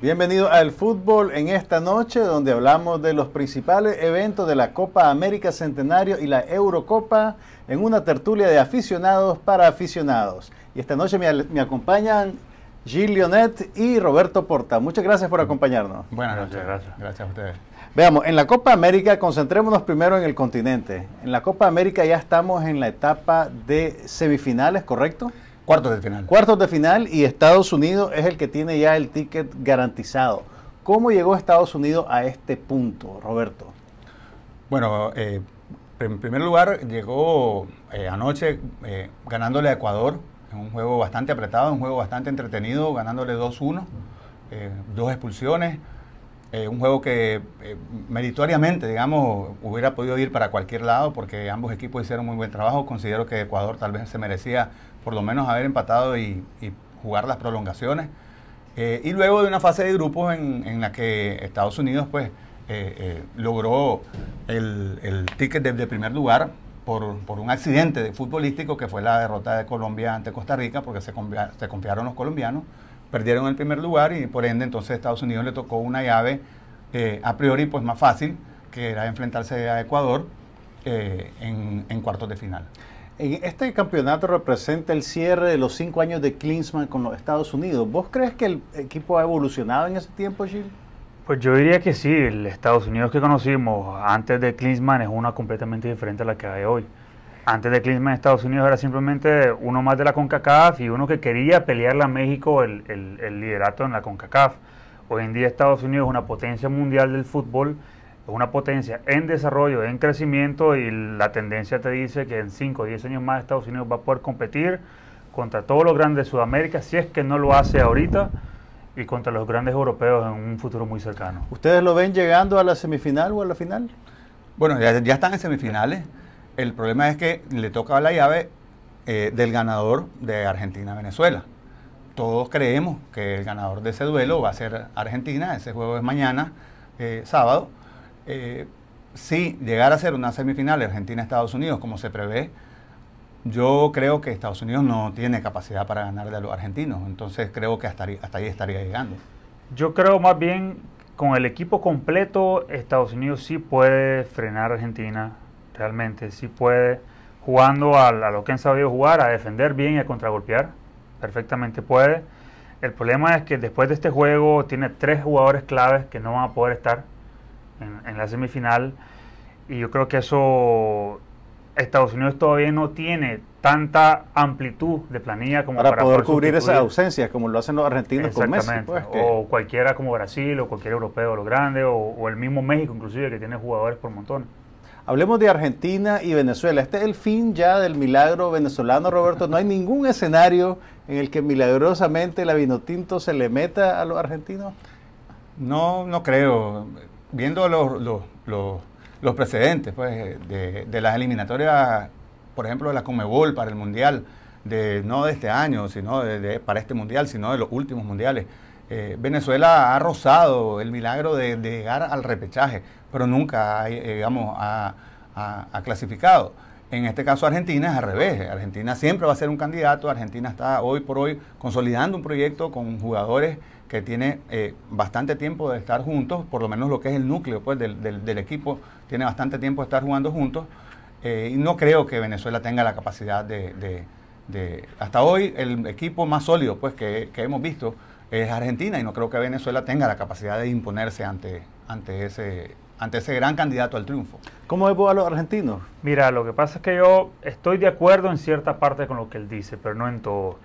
Bienvenido al fútbol en esta noche donde hablamos de los principales eventos de la Copa América Centenario y la Eurocopa en una tertulia de aficionados para aficionados. Y esta noche me, me acompañan Gilles Lionet y Roberto Porta. Muchas gracias por acompañarnos. Buenas noches, gracias. Gracias a ustedes. Veamos, en la Copa América, concentrémonos primero en el continente. En la Copa América ya estamos en la etapa de semifinales, ¿correcto? Cuartos de final. Cuartos de final y Estados Unidos es el que tiene ya el ticket garantizado. ¿Cómo llegó Estados Unidos a este punto, Roberto? Bueno, eh, en primer lugar, llegó eh, anoche eh, ganándole a Ecuador un juego bastante apretado, un juego bastante entretenido, ganándole 2-1, eh, dos expulsiones, eh, un juego que eh, meritoriamente, digamos, hubiera podido ir para cualquier lado porque ambos equipos hicieron muy buen trabajo. Considero que Ecuador tal vez se merecía por lo menos haber empatado y, jugar las prolongaciones. y luego de una fase de grupos en, la que Estados Unidos pues logró el, ticket de, primer lugar por, por, un accidente futbolístico que fue la derrota de Colombia ante Costa Rica, porque se, confiaron los colombianos, perdieron el primer lugar y por ende entonces Estados Unidos le tocó una llave eh, a priori pues más fácil, que era enfrentarse a Ecuador eh, en, cuartos de final. Este campeonato representa el cierre de los cinco años de Klinsmann con los Estados Unidos. ¿Vos crees que el equipo ha evolucionado en ese tiempo, Gil? Pues yo diría que sí, el Estados Unidos que conocimos antes de Klinsmann es una completamente diferente a la que hay hoy. Antes de Klinsmann, Estados Unidos era simplemente uno más de la CONCACAF y uno que quería pelearle a México el, el liderato en la CONCACAF. Hoy en día Estados Unidos es una potencia mundial del fútbol, es una potencia en desarrollo, en crecimiento y la tendencia te dice que en 5 o 10 años más Estados Unidos va a poder competir contra todos los grandes de Sudamérica si es que no lo hace ahorita y contra los grandes europeos en un futuro muy cercano. ¿Ustedes lo ven llegando a la semifinal o a la final? Bueno, ya, están en semifinales. El problema es que le toca la llave eh, del ganador de Argentina-Venezuela. Todos creemos que el ganador de ese duelo va a ser Argentina. Ese juego es mañana, eh, sábado. Eh, si llegara a ser una semifinal Argentina-Estados Unidos, como se prevé, yo creo que Estados Unidos no tiene capacidad para ganarle a los argentinos, entonces creo que hasta, ahí estaría llegando. Yo creo más bien con el equipo completo Estados Unidos sí puede frenar a Argentina, realmente, sí puede, jugando a, lo que han sabido jugar, a defender bien y a contragolpear, perfectamente puede. El problema es que después de este juego tiene tres jugadores claves que no van a poder estar en la semifinal y yo creo que eso Estados Unidos todavía no tiene tanta amplitud de planilla como para, poder, cubrir esas ausencias como lo hacen los argentinos con Messi. Pues, o cualquiera como Brasil o cualquier europeo, lo grande, o, o el mismo México inclusive que tiene jugadores por montones. Hablemos de Argentina y Venezuela. Este es el fin ya del milagro venezolano, Roberto. No hay ningún escenario en el que milagrosamente la Vinotinto se le meta a los argentinos. No, no creo. Viendo los los precedentes pues, de, las eliminatorias, por ejemplo, de la Comebol para el Mundial, de, no de este año, sino de, para este Mundial, sino de los últimos Mundiales. Eh, Venezuela ha rozado el milagro de, llegar al repechaje, pero nunca, eh, digamos, ha clasificado. En este caso Argentina es al revés. Argentina siempre va a ser un candidato. Argentina está hoy por hoy consolidando un proyecto con jugadores que tiene eh, bastante tiempo de estar juntos, por lo menos lo que es el núcleo pues, del, equipo, tiene bastante tiempo de estar jugando juntos. Eh, y no creo que Venezuela tenga la capacidad de, hasta hoy el equipo más sólido pues, que, hemos visto es Argentina y no creo que Venezuela tenga la capacidad de imponerse ante, ante ese ante ese gran candidato al triunfo. ¿Cómo vos a los argentinos? Mira, lo que pasa es que yo estoy de acuerdo en cierta parte con lo que él dice, pero no en todo.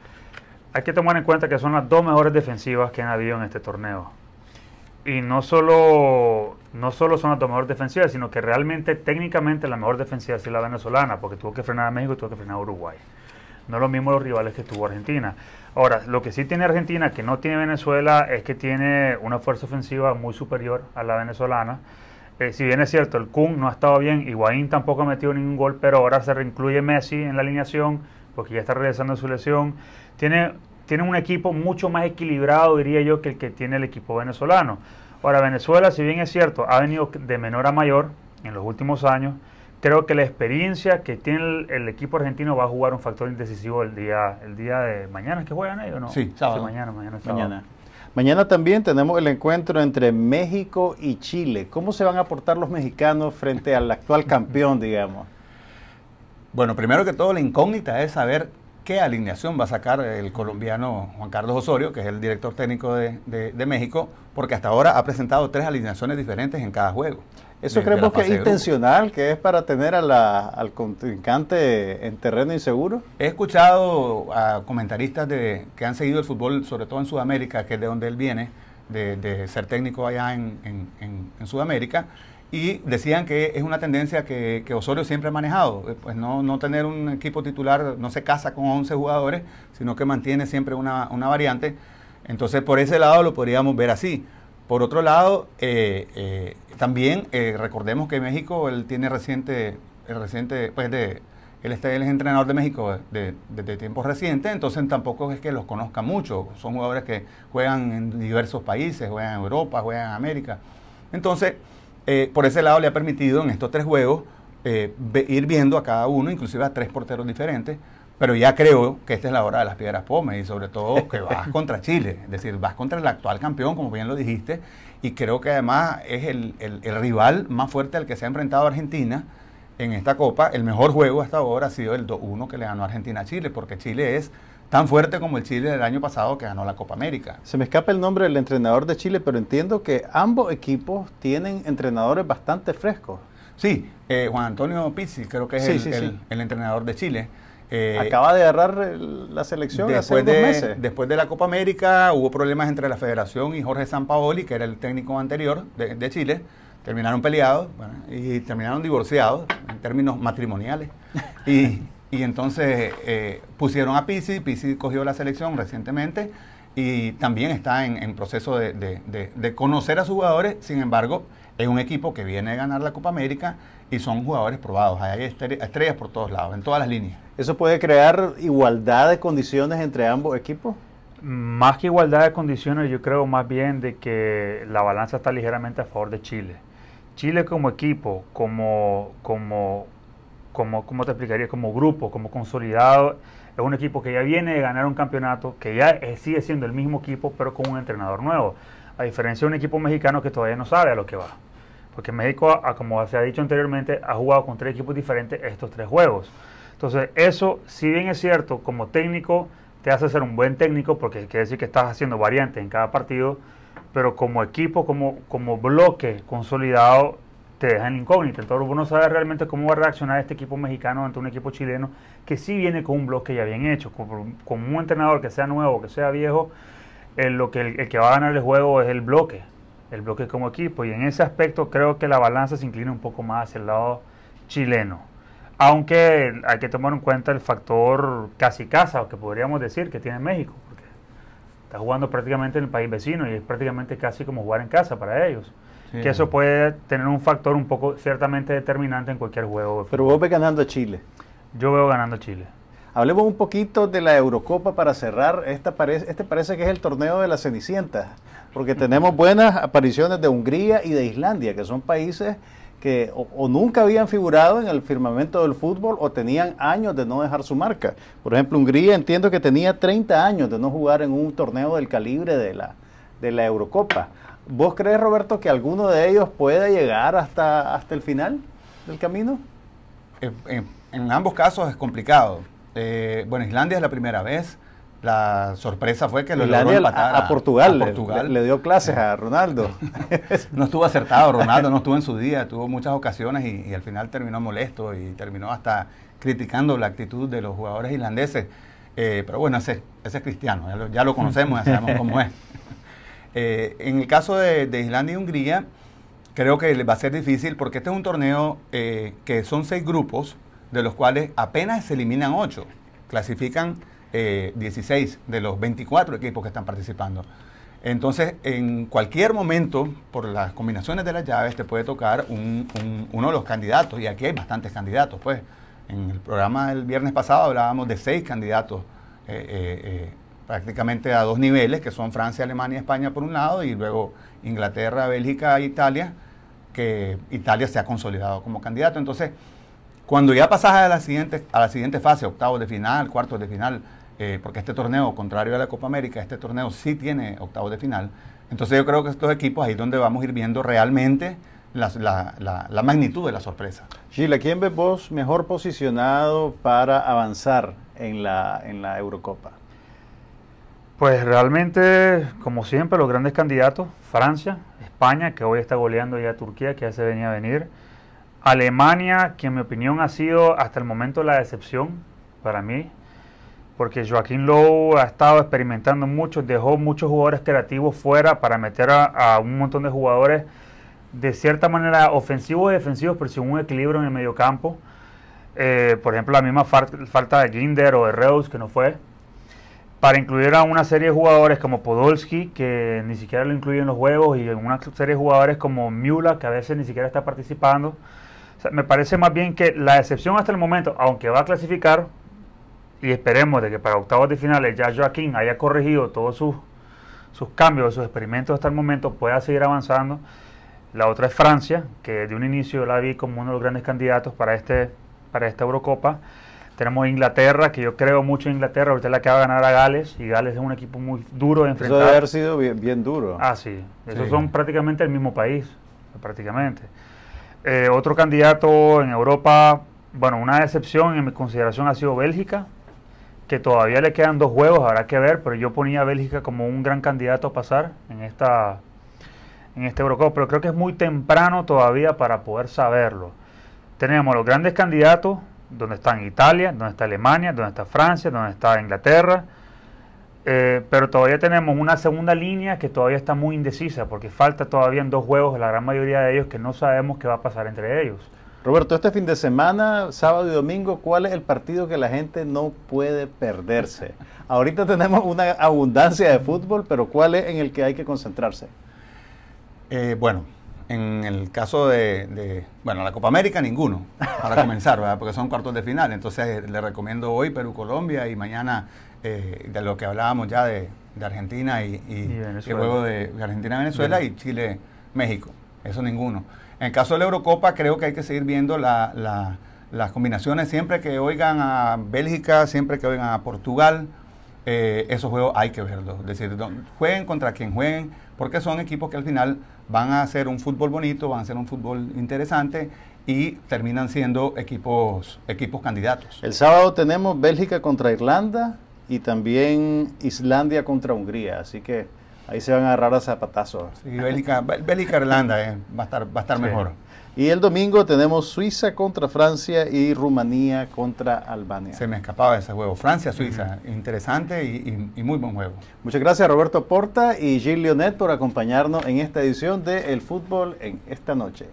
Hay que tomar en cuenta que son las dos mejores defensivas que han habido en este torneo. Y no solo, no solo son las dos mejores defensivas, sino que realmente técnicamente la mejor defensiva es la venezolana, porque tuvo que frenar a México y tuvo que frenar a Uruguay. No es lo mismo los rivales que tuvo Argentina. Ahora, lo que sí tiene Argentina, que no tiene Venezuela, es que tiene una fuerza ofensiva muy superior a la venezolana eh, si bien es cierto, el Kun no ha estado bien, Higuaín tampoco ha metido ningún gol, pero ahora se reincluye Messi en la alineación, porque ya está regresando a su lesión. Tiene, tiene un equipo mucho más equilibrado, diría yo, que el que tiene el equipo venezolano. Ahora, Venezuela, si bien es cierto, ha venido de menor a mayor en los últimos años, creo que la experiencia que tiene el, equipo argentino va a jugar un factor indecisivo el día, el día de mañana, ¿es que juegan ellos no? Sí, mañana, mañana. Mañana. Mañana también tenemos el encuentro entre México y Chile. ¿Cómo se van a aportar los mexicanos frente al actual campeón, digamos? Bueno, primero que todo, la incógnita es saber qué alineación va a sacar el colombiano Juan Carlos Osorio, que es el director técnico de, México, porque hasta ahora ha presentado tres alineaciones diferentes en cada juego. Eso creemos que es intencional, que es para tener al contrincante en terreno inseguro. He escuchado a comentaristas de, que han seguido el fútbol, sobre todo en Sudamérica, que es de donde él viene, de, ser técnico allá en Sudamérica, y decían que es una tendencia que, Osorio siempre ha manejado, eh, pues no, tener un equipo titular, no se casa con 11 jugadores, sino que mantiene siempre una, variante. Entonces por ese lado lo podríamos ver así. Por otro lado, eh, eh, también recordemos que México, él tiene reciente, el reciente, pues de, él, está, es entrenador de México desde de, de tiempos recientes, entonces tampoco es que los conozca mucho. Son jugadores que juegan en diversos países, juegan en Europa, juegan en América. Entonces, eh, por ese lado le ha permitido en estos tres juegos eh, ir viendo a cada uno, inclusive a tres porteros diferentes, pero ya creo que esta es la hora de las piedras pomes y sobre todo que vas contra Chile, es decir, vas contra el actual campeón, como bien lo dijiste, y creo que además es el, el rival más fuerte al que se ha enfrentado Argentina en esta Copa. El mejor juego hasta ahora ha sido el 2-1 que le ganó Argentina a Chile, porque Chile es tan fuerte como el Chile del año pasado que ganó la Copa América. Se me escapa el nombre del entrenador de Chile, pero entiendo que ambos equipos tienen entrenadores bastante frescos. Sí, eh, Juan Antonio Pizzi creo que es el, entrenador de Chile. Eh, Acaba de agarrar la selección después hace dos meses. Después de la Copa América hubo problemas entre la federación y Jorge Sampaoli, que era el técnico anterior de, Chile. Terminaron peleados y terminaron divorciados en términos matrimoniales. Y Y entonces eh, pusieron a Pisi, Pisi cogió la selección recientemente y también está en, proceso de, conocer a sus jugadores. Sin embargo, es un equipo que viene a ganar la Copa América y son jugadores probados. Hay estrellas por todos lados, en todas las líneas. ¿Eso puede crear igualdad de condiciones entre ambos equipos? Más que igualdad de condiciones, yo creo más bien de que la balanza está ligeramente a favor de Chile. Chile como equipo, como, como como, ¿cómo te explicaría? Como grupo, como consolidado. Es un equipo que ya viene de ganar un campeonato, que ya sigue siendo el mismo equipo, pero con un entrenador nuevo. A diferencia de un equipo mexicano que todavía no sabe a lo que va. Porque México, como se ha dicho anteriormente, ha jugado con tres equipos diferentes estos tres juegos. Entonces, eso, si bien es cierto, como técnico, te hace ser un buen técnico, porque quiere decir que estás haciendo variantes en cada partido, pero como equipo, como, como bloque consolidado, te dejan incógnita. Entonces uno sabe realmente cómo va a reaccionar este equipo mexicano ante un equipo chileno que sí viene con un bloque ya bien hecho, con, un entrenador que sea nuevo, que sea viejo, el, lo que, el, que va a ganar el juego es el bloque, el bloque como equipo. Y en ese aspecto creo que la balanza se inclina un poco más hacia el lado chileno. Aunque hay que tomar en cuenta el factor casi casa, que podríamos decir que tiene México, porque está jugando prácticamente en el país vecino y es prácticamente casi como jugar en casa para ellos. Que eso puede tener un factor un poco ciertamente determinante en cualquier juego. Pero vos ves ganando a Chile. Yo veo ganando a Chile. Hablemos un poquito de la Eurocopa para cerrar. Esta este parece que es el torneo de las Cenicientas, porque tenemos buenas apariciones de Hungría y de Islandia, que son países que o, nunca habían figurado en el firmamento del fútbol o tenían años de no dejar su marca. Por ejemplo, Hungría entiendo que tenía 30 años de no jugar en un torneo del calibre de la, de la Eurocopa. ¿Vos crees, Roberto, que alguno de ellos pueda llegar hasta, hasta el final del camino? En, ambos casos es complicado. Eh, bueno, Islandia es la primera vez. La sorpresa fue que los a, Portugal, Portugal. Le, dio clases a Ronaldo. no estuvo acertado, Ronaldo no estuvo en su día, tuvo muchas ocasiones y, al final terminó molesto y terminó hasta criticando la actitud de los jugadores islandeses. Eh, pero bueno, ese, es cristiano, ya lo, ya lo conocemos, ya sabemos cómo es. Eh, en el caso de, Islandia y Hungría, creo que va a ser difícil porque este es un torneo eh, que son seis grupos, de los cuales apenas se eliminan ocho. Clasifican 16 eh, de los 24 equipos que están participando. Entonces, en cualquier momento, por las combinaciones de las llaves, te puede tocar uno de los candidatos, y aquí hay bastantes candidatos, pues. En el programa del viernes pasado hablábamos de seis candidatos eh, prácticamente a dos niveles, que son Francia, Alemania, España por un lado, y luego Inglaterra, Bélgica, e Italia, que Italia se ha consolidado como candidato. Entonces, cuando ya pasas a la siguiente, a la siguiente fase, octavos de final, cuartos de final, eh, porque este torneo, contrario a la Copa América, este torneo sí tiene octavos de final, entonces yo creo que estos equipos ahí es donde vamos a ir viendo realmente la, magnitud de la sorpresa. Gila, ¿quién ves vos mejor posicionado para avanzar en la, en la Eurocopa? Pues realmente, como siempre, los grandes candidatos, Francia, España, que hoy está goleando ya Turquía, que ya se venía a venir, Alemania, que en mi opinión ha sido hasta el momento la decepción para mí, porque Joaquín Lowe ha estado experimentando mucho, dejó muchos jugadores creativos fuera para meter a, un montón de jugadores de cierta manera ofensivos y defensivos, pero sin un equilibrio en el mediocampo. campo eh, por ejemplo, la misma falta de Glinder o de Reus, que no fue para incluir a una serie de jugadores como Podolski, que ni siquiera lo incluyen en los juegos, y una serie de jugadores como Mula que a veces ni siquiera está participando. me parece más bien que la excepción hasta el momento, aunque va a clasificar, y esperemos de que para octavos de finales ya Joaquín haya corregido todos sus, sus cambios, sus experimentos hasta el momento, pueda seguir avanzando. La otra es Francia, que de un inicio la vi como uno de los grandes candidatos para, este, para esta Eurocopa. Tenemos Inglaterra, que yo creo mucho en Inglaterra, ahorita es la que va a ganar a Gales, y Gales es un equipo muy duro de enfrentar. Eso debe haber sido bien, duro. Ah, sí. Esos son prácticamente el mismo país, prácticamente. Eh, otro candidato en Europa, bueno, una excepción en mi consideración ha sido Bélgica, que todavía le quedan dos juegos, habrá que ver, pero yo ponía a Bélgica como un gran candidato a pasar en esta en este Eurocopa, pero creo que es muy temprano todavía para poder saberlo. Tenemos los grandes candidatos donde están Italia, donde está Alemania, donde está Francia, donde está Inglaterra. Eh, pero todavía tenemos una segunda línea que todavía está muy indecisa porque falta todavía en dos juegos, la gran mayoría de ellos, que no sabemos qué va a pasar entre ellos. Roberto, este fin de semana, sábado y domingo, ¿cuál es el partido que la gente no puede perderse? Ahorita tenemos una abundancia de fútbol, pero ¿cuál es en el que hay que concentrarse? Eh, bueno, en el caso de, bueno, la Copa América ninguno, para comenzar, porque son cuartos de final. Entonces eh, le recomiendo hoy Perú-Colombia y mañana eh, de lo que hablábamos ya de, Argentina y, y, el juego de Argentina-Venezuela y Chile-México. Eso ninguno. En el caso de la Eurocopa creo que hay que seguir viendo las combinaciones siempre que oigan a Bélgica, siempre que oigan a Portugal, eh, esos juegos hay que verlos. Es decir, jueguen contra quien jueguen, porque son equipos que al final van a hacer un fútbol bonito, van a hacer un fútbol interesante y terminan siendo equipos, equipos candidatos. El sábado tenemos Bélgica contra Irlanda y también Islandia contra Hungría, así que Ahí se van a agarrar a zapatazos. Y Bélica, Irlanda eh, va a estar, va a estar mejor. Y el domingo tenemos Suiza contra Francia y Rumanía contra Albania. Se me escapaba ese juego. Francia-Suiza, interesante y, muy buen juego. Muchas gracias Roberto Porta y Gilles Leonet por acompañarnos en esta edición de El Fútbol en esta noche.